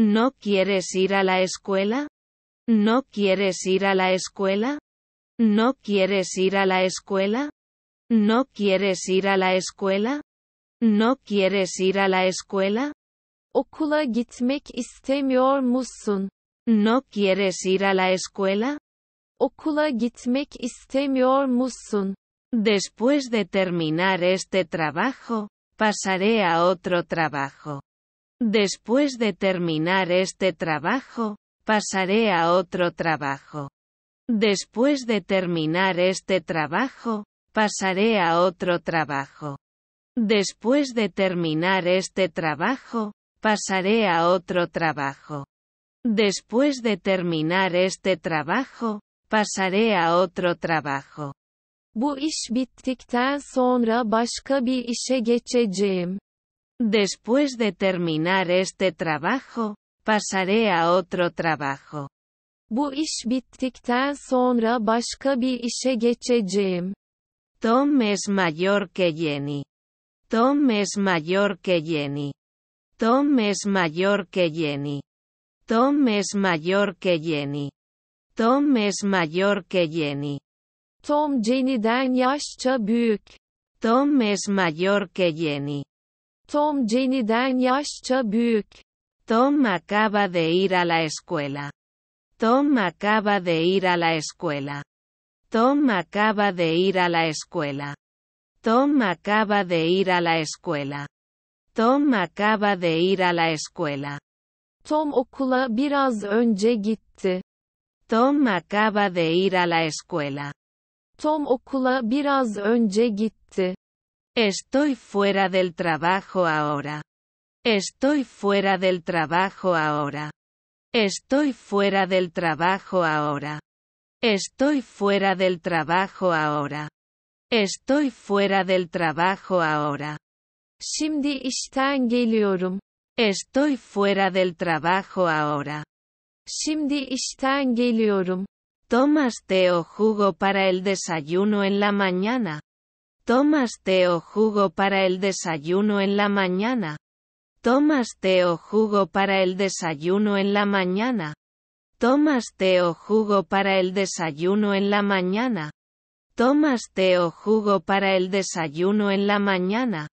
¿No quieres ir a la escuela? ¿No quieres ir a la escuela? ¿No quieres ir a la escuela? ¿No quieres ir a la escuela? ¿No quieres ir a la escuela? Okula gitmek istemiyor musun? ¿No quieres ir a la escuela? Okula gitmek istemiyor musun? Después de terminar este trabajo, pasaré a otro trabajo. Después de terminar este trabajo, pasaré a otro trabajo. Después de terminar este trabajo, pasaré a otro trabajo. Después de terminar este trabajo, pasaré a otro trabajo. Después de terminar este trabajo, pasaré a otro trabajo. Después de terminar este trabajo, pasaré a otro trabajo. Bu iş bittikten sonra başka bir işe geçeceğim. Tom es mayor que Jenny. Tom es mayor que Jenny. Tom es mayor que Jenny. Tom es mayor que Jenny. Tom es mayor que Jenny. Tom Jenny'den yaşça büyük. Tom es mayor que Jenny. Tom Jenny'den yaşça büyük. Tom acaba de ir a la escuela. Tom acaba de ir a la escuela. Tom acaba de ir a la escuela. Tom acaba de ir a la escuela. Tom acaba de ir a la escuela. Tom okula biraz önce gitti. Tom acaba de ir a la escuela. Tom okula biraz önce gitti. Estoy fuera del trabajo ahora. Estoy fuera del trabajo ahora. Estoy fuera del trabajo ahora. Estoy fuera del trabajo ahora. Estoy fuera del trabajo ahora. Şimdi işten geliyorum. Estoy fuera del trabajo ahora. Şimdi işten geliyorum. o jugo para el desayuno en la mañana? ¿Tomas té o jugo para el desayuno en la mañana? ¿Tomas té o jugo para el desayuno en la mañana? ¿Tomas té o jugo para el desayuno en la mañana? ¿Tomas té o jugo para el desayuno en la mañana?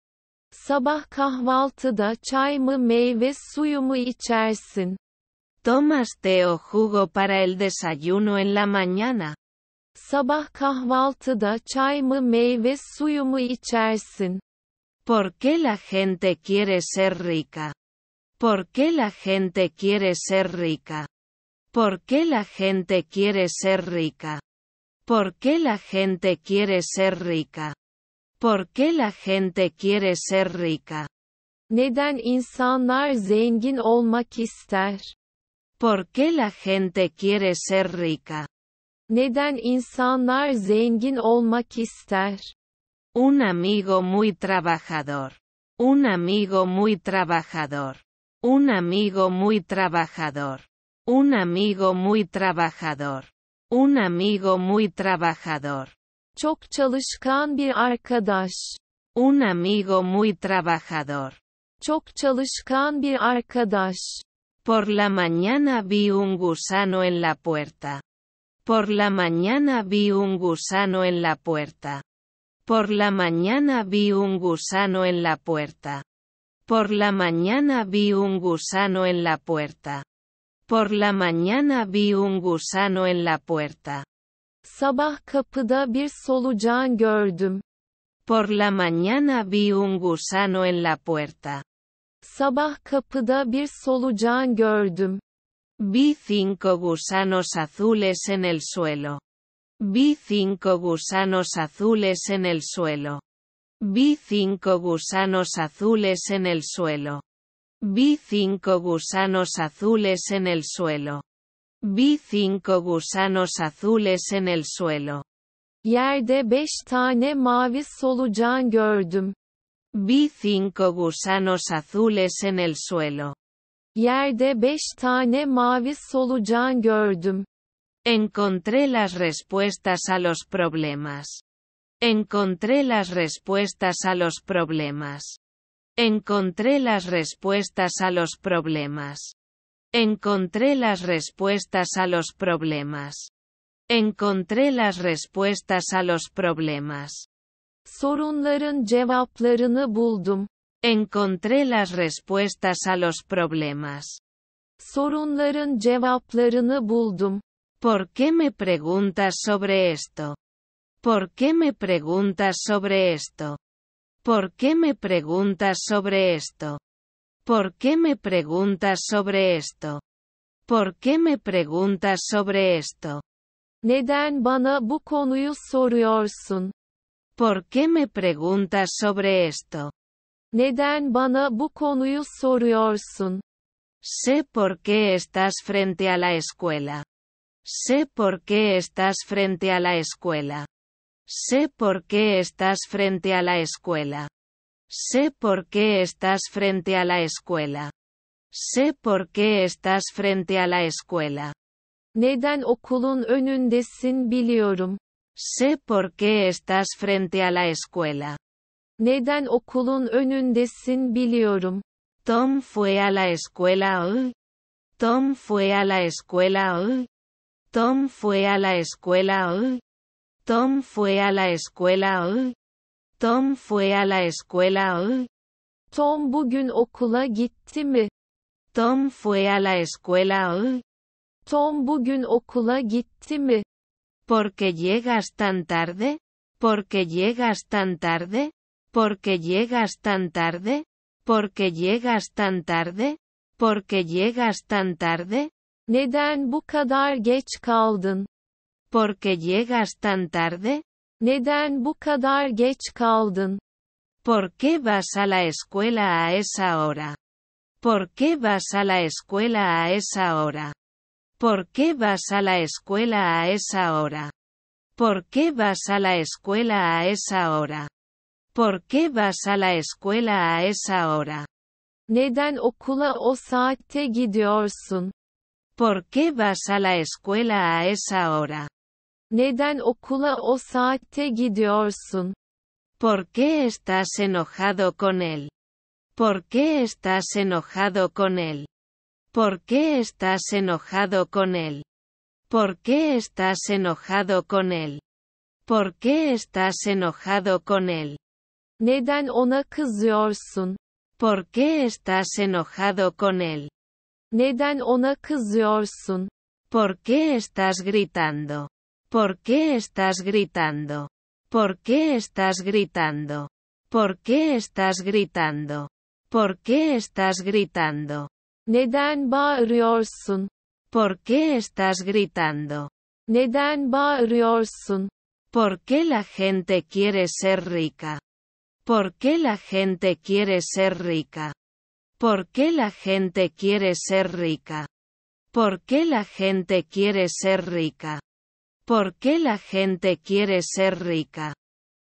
Sabah kahvaltıda çay mı meyve suyu ¿Tomas o jugo para el desayuno en la mañana? Sabah kahvaltıda çay mı meyve suyu mu içersin? ¿Por qué la gente quiere ser rica? ¿Por qué la gente quiere ser rica? ¿Por qué la gente quiere ser rica? ¿Por qué la gente quiere ser rica? ¿Por qué la gente quiere ser rica? Neden insanlar zengin olmak ister? ¿Por qué la gente quiere ser rica? Un amigo muy trabajador. Un amigo muy trabajador. Un amigo muy trabajador. Un amigo muy trabajador. Un amigo muy trabajador. Çok çalışkan bir Un amigo muy trabajador. Çok çalışkan bir Por la mañana vi un gusano en la puerta. Por la mañana vi un gusano en la puerta. Por la mañana vi un gusano en la puerta. Por la mañana vi un gusano en la puerta. Por la mañana vi un gusano en la puerta. Sabah kapıda bir solucan Por la mañana vi un gusano en la puerta. Sabah kapıda bir solucan Vi cinco gusanos azules en el suelo. Vi cinco gusanos azules en el suelo. Vi cinco gusanos azules en el suelo. Vi cinco gusanos azules en el suelo. Vi cinco gusanos azules en el suelo. Yerde beş tane mavi solucan gördüm. Vi cinco gusanos azules en el suelo. Yerde beş tane mavi solucan gördüm. Encontré las respuestas a los problemas. Encontré las respuestas a los problemas. Encontré las respuestas a los problemas. Encontré las respuestas a los problemas. Encontré las respuestas a los problemas. Sorunların cevaplarını buldum. Encontré las respuestas a los problemas. ¿Por qué me preguntas sobre esto? ¿Por qué me preguntas sobre esto? ¿Por qué me preguntas sobre esto? ¿Por qué me preguntas sobre esto? ¿Por qué me preguntas sobre esto? Neden bana bu ¿Por qué me preguntas sobre esto? Neden bana bu konuyu soruyorsun? Sé por qué estás frente a la escuela. Sé por qué estás frente a la escuela. Sé por qué estás frente a la escuela. Sé por qué estás frente a la escuela. Sé por qué estás frente a la escuela. Neden okulun önündesin biliyorum. Sé por qué estás frente a la escuela. Neden okulun önündesin biliyorum. Tom fue a la escuela ¿eh? Tom fue a la escuela ¿eh? Tom fue a la escuela ¿eh? Tom fue a la escuela Tom fue a la escuela Tom bugün okula gitti mi? Tom fue a la escuela hoy. Tom bugün okula gitti mi? ¿Por qué llegas tan tarde? ¿Por qué llegas tan tarde? ¿Por qué llegas tan tarde? ¿Por qué llegas tan tarde? ¿Por qué llegas tan tarde? Neden bu kadar geç kaldın? ¿Por qué llegas tan tarde? Neden bu kadar geç kaldın? ¿Por qué vas a la escuela a esa hora? ¿Por qué vas a la escuela a esa hora? ¿Por qué vas a la escuela a esa hora? ¿Por qué vas a la escuela a esa hora? ¿Por qué vas a la escuela a esa hora? ¿Por qué vas a la escuela a esa hora? Neden ¿Por qué estás enojado con él? ¿Por qué estás enojado con él? ¿Por qué estás enojado con él? ¿Por qué estás enojado con él? ¿Por qué estás enojado con él? ¿Por qué estás enojado con él? Neden ¿Por qué estás gritando? ¿Por qué estás gritando? ¿Por qué estás gritando? ¿Por qué estás gritando? ¿Por qué estás gritando? ¿Por qué estás gritando? ¿Por qué la gente quiere ser rica? ¿Por qué la gente quiere ser rica? ¿Por qué la gente quiere ser rica? ¿Por qué la gente quiere ser rica? ¿Por qué la gente quiere ser rica?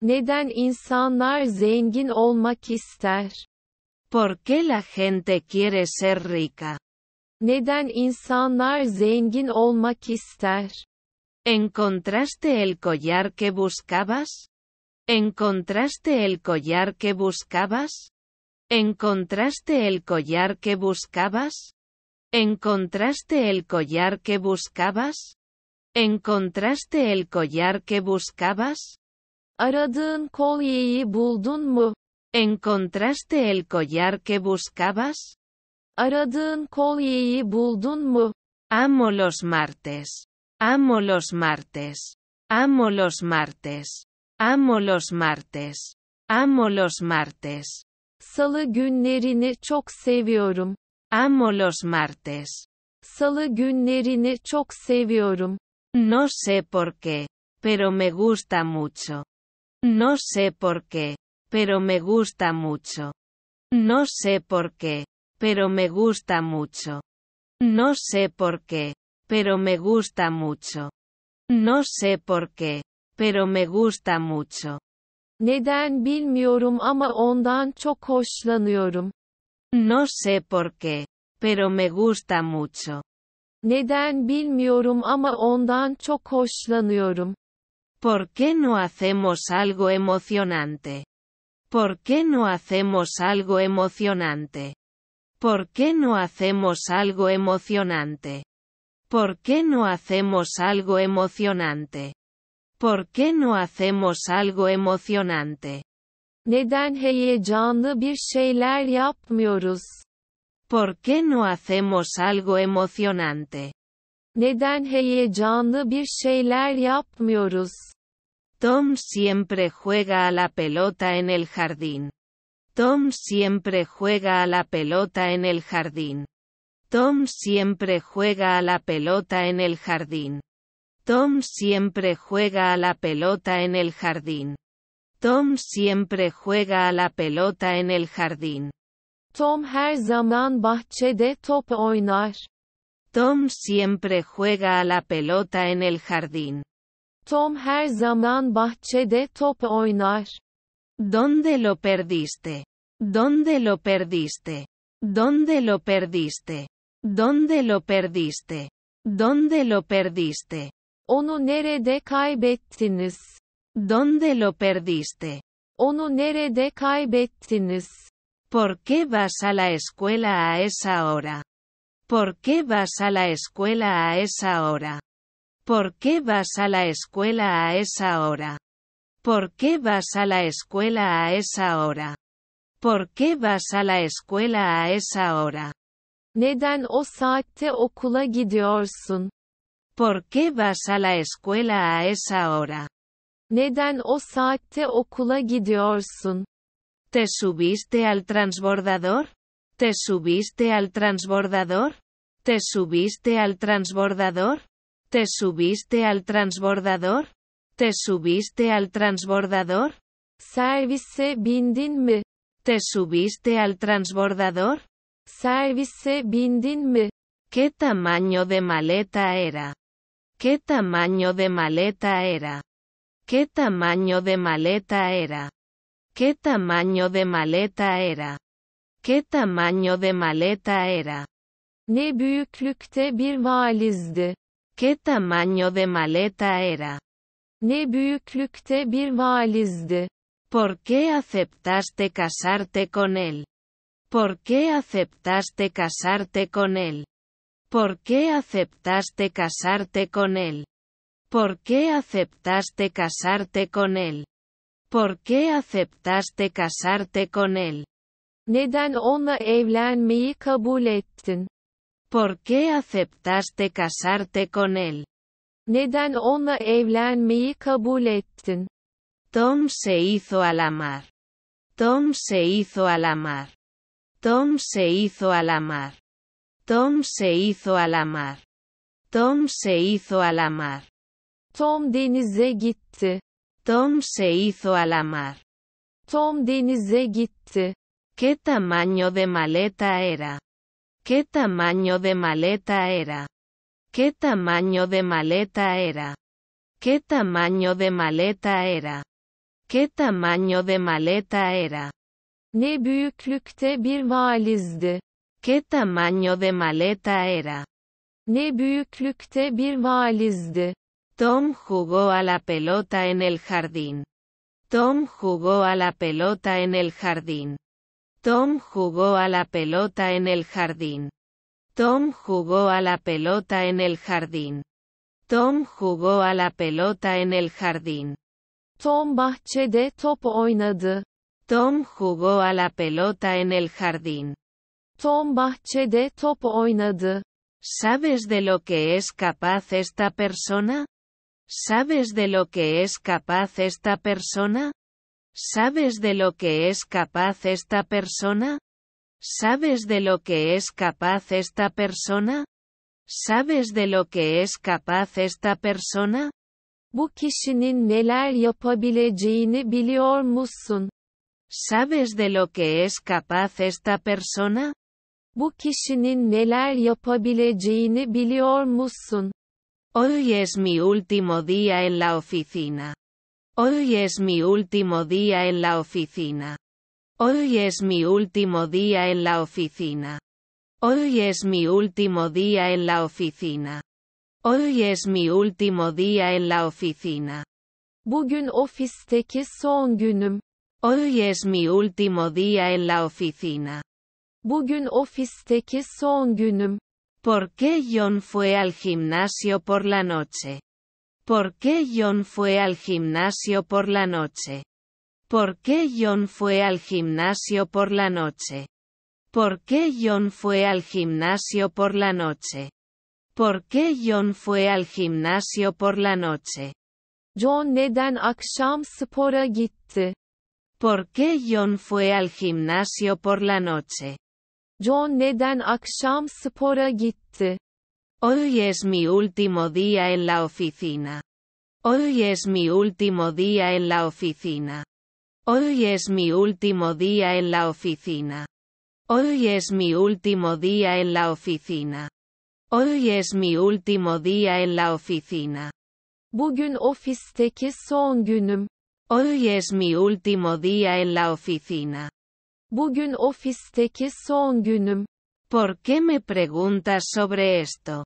Neden insanlar zengin olmak ister? ¿Por qué la gente quiere ser rica? Neden insanlar zengin olmak ister? ¿Encontraste el collar que buscabas? ¿Encontraste el collar que buscabas? ¿Encontraste el collar que buscabas? ¿Encontraste el collar que buscabas? ¿Encontraste el collar que buscabas? Aradığın kolyeyi buldun mu? ¿Encontraste el collar que buscabas? Aradığın kolyeyi buldun mu? Amo los martes. Amo los martes. Amo los martes. Amo los martes. Amo los martes. Salı günlerini çok seviyorum. Amo los martes. Salı günlerini çok seviyorum. No sé por qué, pero me gusta mucho. No sé por qué, pero me gusta mucho. No sé por qué, pero me gusta mucho. No sé por qué, pero me gusta mucho. No sé por qué, pero me gusta mucho. Neden bilmiyorum ama ondan çok hoşlanıyorum. No sé por qué, pero me gusta mucho. Neden bilmiyorum ama ondan çok hoşlanıyorum. ¿Por qué no hacemos algo emocionante? ¿Por qué no hacemos algo emocionante? ¿Por qué no hacemos algo emocionante? ¿Por qué no hacemos algo emocionante? ¿Por qué no hacemos algo emocionante? Neden heyecanlı bir şeyler yapmıyoruz? ¿Por qué no hacemos algo emocionante? bir şeyler yapmıyoruz? Tom siempre juega a la pelota en el jardín. Tom siempre juega a la pelota en el jardín. Tom siempre juega a la pelota en el jardín. Tom siempre juega a la pelota en el jardín. Tom siempre juega a la pelota en el jardín. Tom her zaman bahçede top oynar. Tom siempre juega a la pelota en el jardín. Tom her zaman bahçede top oynar. ¿Dónde lo perdiste? ¿Dónde lo perdiste? ¿Dónde lo perdiste? ¿Dónde lo perdiste? ¿Dónde lo perdiste? Onu nerede kaybettiniz? ¿Dónde lo perdiste? Onu nerede kaybettiniz? ¿Por qué vas a la escuela a esa hora? ¿Por qué vas a la escuela a esa hora? ¿Por qué vas a la escuela a esa hora? ¿Por qué vas a la escuela a esa hora? ¿Por qué vas a la escuela a esa hora? Neden o saatte okula gidiyorsun? ¿Por qué vas a la escuela a esa hora? Neden o ¿Te subiste al transbordador? ¿Te subiste al transbordador? ¿Te subiste al transbordador? ¿Te subiste al transbordador? ¿Te subiste al transbordador? ¿Te subiste al transbordador? ¿Qué tamaño de maleta era? ¿Qué tamaño de maleta era? ¿Qué tamaño de maleta era? ¿Qué tamaño de maleta era? ¿Qué tamaño de maleta era? Ne büyüklükte ¿Qué tamaño de maleta era? Ne büyüklükte ¿Por qué aceptaste casarte con él? ¿Por qué aceptaste casarte con él? ¿Por qué aceptaste casarte con él? ¿Por qué aceptaste casarte con él? ¿Por qué aceptaste casarte con él? Neden onunla evlenmeyi kabul ettin? ¿Por qué aceptaste casarte con él? Neden onunla evlenmeyi kabul ettin? Tom se hizo a la mar. Tom se hizo a la mar. Tom se hizo a la mar. Tom se hizo a la mar. Tom se hizo a la mar. Tom denize gitti. Tom se hizo a la mar. Tom denize gitti. ¿Qué tamaño de maleta era? ¿Qué tamaño de maleta era? ¿Qué tamaño de maleta era? ¿Qué tamaño de maleta era? ¿Qué tamaño de maleta era? Ne büyüklükte bir ¿Qué tamaño de maleta era? Ne bir Tom jugó a la pelota en el jardín. Tom jugó a la pelota en el jardín. Tom jugó a la pelota en el jardín. Tom jugó a la pelota en el jardín. Tom jugó a la pelota en el jardín. Tom bahçede top oynadı. Tom jugó a la pelota en el jardín. ¿Sabes de lo que es capaz esta persona? ¿Sabes de lo que es capaz esta persona? ¿Sabes de lo que es capaz esta persona? ¿Sabes de lo que es capaz esta persona? ¿Sabes de lo que es capaz esta persona? musun? ¿Sabes de lo que es capaz esta persona? Bu kişinin neler yapabileceğini biliyor musun? Hoy es mi último día en la oficina. Hoy es mi último día en la oficina. Hoy es mi último día en la oficina. Hoy es mi último día en la oficina. Hoy es mi último día en la oficina. Bugün ofisteki son günüm. Hoy es mi último día en la oficina. Bugün ofisteki son günüm. ¿Por qué John fue al gimnasio por la noche? ¿Por qué John fue al gimnasio por la noche? ¿Por qué John fue al gimnasio por la noche? ¿Por qué John fue al gimnasio por la noche? ¿Por qué John fue al gimnasio por la noche? John neden akşam spora ¿Por qué John fue al gimnasio por la noche? John neden akşam spora gitti? Hoy es mi último día en la oficina. Hoy es mi último día en la oficina. Hoy es mi último día en la oficina. Hoy es mi último día en la oficina. Hoy es mi último día en la oficina. Bugün ofisteki son günüm. Hoy es mi último día en la oficina. Bugün ofisteki son günüm. ¿Por qué me preguntas sobre esto?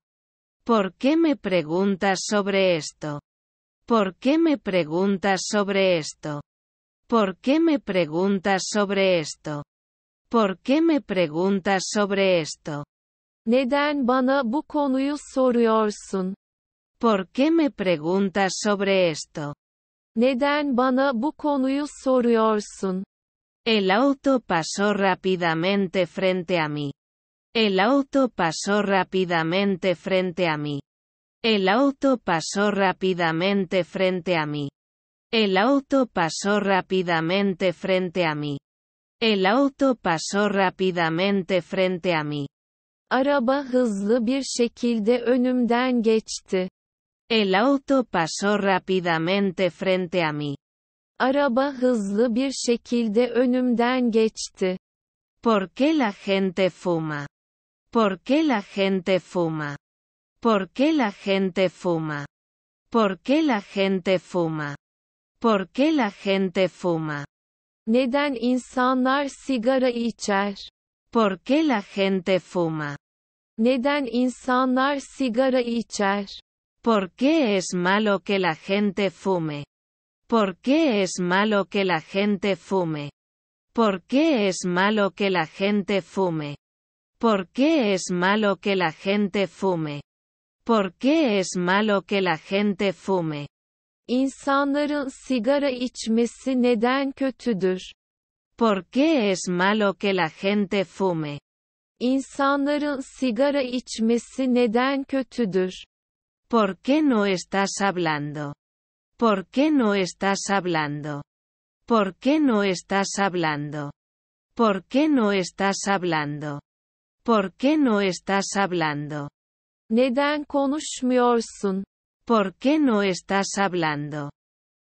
¿Por qué me preguntas sobre esto? ¿Por qué me preguntas sobre esto? ¿Por qué me preguntas sobre esto? ¿Por qué me preguntas sobre esto? Neden bana bu konuyu soruyorsun? ¿Por qué me preguntas sobre esto? Neden bana bu konuyu soruyorsun? El auto pasó rápidamente frente a mí. El auto pasó rápidamente frente a mí. El auto pasó rápidamente frente a mí. El auto pasó rápidamente frente a mí. El auto pasó rápidamente frente a mí. hızlı bir şekilde önümden geçti. El auto pasó rápidamente frente a mí. Araba hızlı bir şekilde önümden geçti. ¿Por qué la gente fuma? ¿Por qué la gente fuma? ¿Por qué la gente fuma? ¿Por qué la gente fuma? ¿Por qué la gente fuma? Neden insanlar sigara içer? ¿Por qué la gente fuma? Neden insanlar sigara içer? ¿Por qué es malo que la gente fume? ¿Por qué es malo que la gente fume? ¿Por qué es malo que la gente fume? ¿Por qué es malo que la gente fume? ¿Por qué es malo que la gente fume? İnsanların ¿Por qué es malo que la gente fume? ¿Por qué no estás hablando? ¿Por qué no estás hablando? ¿Por qué no estás hablando? ¿Por qué no estás hablando? ¿Por qué no estás hablando? Neden konuşmuyorsun? ¿Por qué no estás hablando?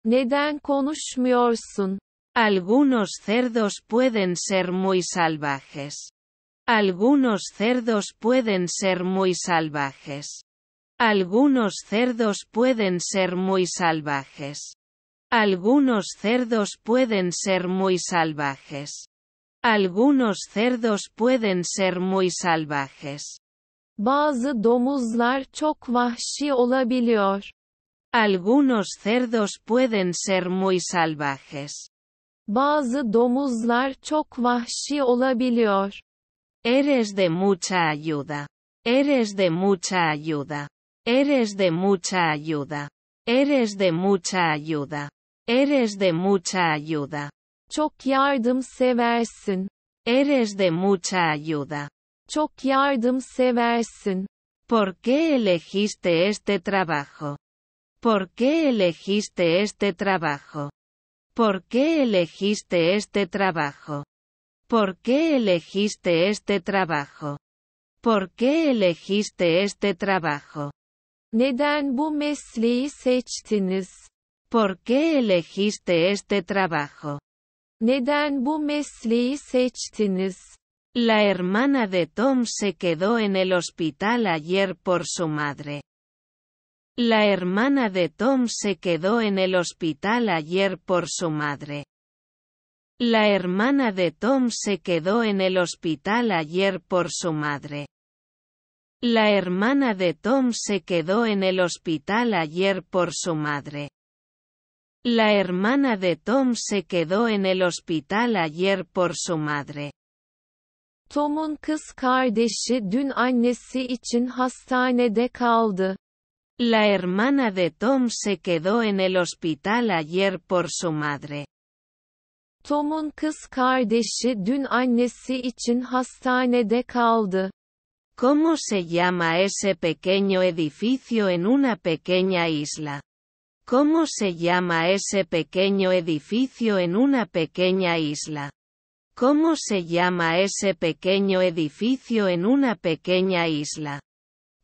Neden konuşmuyorsun? Algunos cerdos pueden ser muy salvajes. Algunos cerdos pueden ser muy salvajes. Algunos cerdos pueden ser muy salvajes. Algunos cerdos pueden ser muy salvajes. Algunos cerdos pueden ser muy salvajes. Bazı domuzlar çok vahşi olabiliyor. Algunos cerdos pueden ser muy salvajes. Bazı Eres de mucha ayuda. Eres de mucha ayuda. Eres de mucha ayuda. Eres de mucha ayuda. Eres de mucha ayuda. Çok seversin. Eres de mucha ayuda. Çok seversin. ¿Por qué elegiste este trabajo? ¿Por qué elegiste este trabajo? ¿Por qué elegiste este trabajo? ¿Por qué elegiste este trabajo? ¿Por qué elegiste este trabajo? Neden bu mesleği ¿Por qué elegiste este trabajo? Neden bu mesleği La hermana de Tom se quedó en el hospital ayer por su madre. La hermana de Tom se quedó en el hospital ayer por su madre. La hermana de Tom se quedó en el hospital ayer por su madre. La hermana de Tom se quedó en el hospital ayer por su madre. La hermana de Tom se quedó en el hospital ayer por su madre. Tom'un kız kardeşi dün annesi için hastanede kaldı. La hermana de Tom se quedó en el hospital ayer por su madre. Tom'un kız kardeşi dün annesi için hastanede kaldı. ¿Cómo se llama ese pequeño edificio en una pequeña isla? ¿Cómo se llama ese pequeño edificio en una pequeña isla? ¿Cómo se llama ese pequeño edificio en una pequeña isla?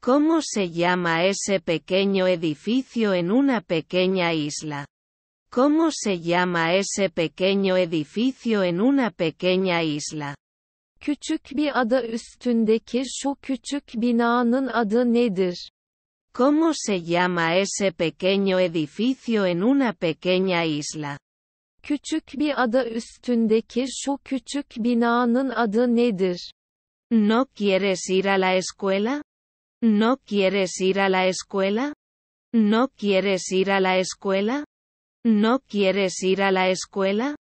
¿Cómo se llama ese pequeño edificio en una pequeña isla? ¿Cómo se llama ese pequeño edificio en una pequeña isla? Küçük bir ada üstündeki şu küçük binanın adı nedir? ¿Cómo se llama ese pequeño edificio en una pequeña isla? Küçük bir ada üstündeki şu küçük binanın adı nedir? ¿No quieres ir a la escuela? ¿No quieres ir a la escuela? ¿No quieres ir a la escuela? ¿No quieres ir a la escuela?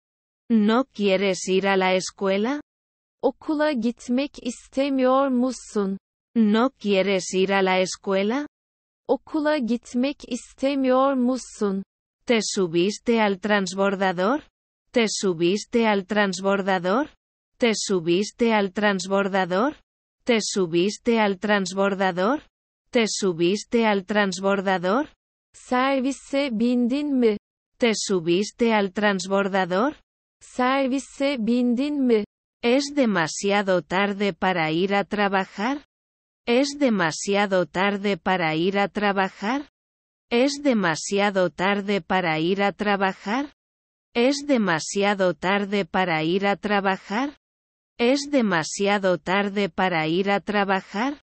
¿No quieres ir a la escuela? Okula gitmek istemiyor musun? ¿No quieres ir a la escuela? Okula gitmek istemiyor musun? ¿Te subiste al transbordador? ¿Te subiste al transbordador? ¿Te subiste al transbordador? ¿Te subiste al transbordador? ¿Te subiste al transbordador? Servise bindin mi? ¿Te subiste al transbordador? Servise bindin mi? ¿Es demasiado tarde para ir a trabajar? ¿Es demasiado tarde para ir a trabajar? ¿Es demasiado tarde para ir a trabajar? ¿Es demasiado tarde para ir a trabajar? ¿Es demasiado tarde para ir a trabajar?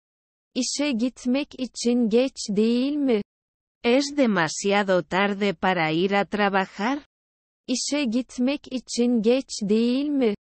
İşe gitmek için geç değil ¿Es demasiado tarde para ir a trabajar? İşe gitmek için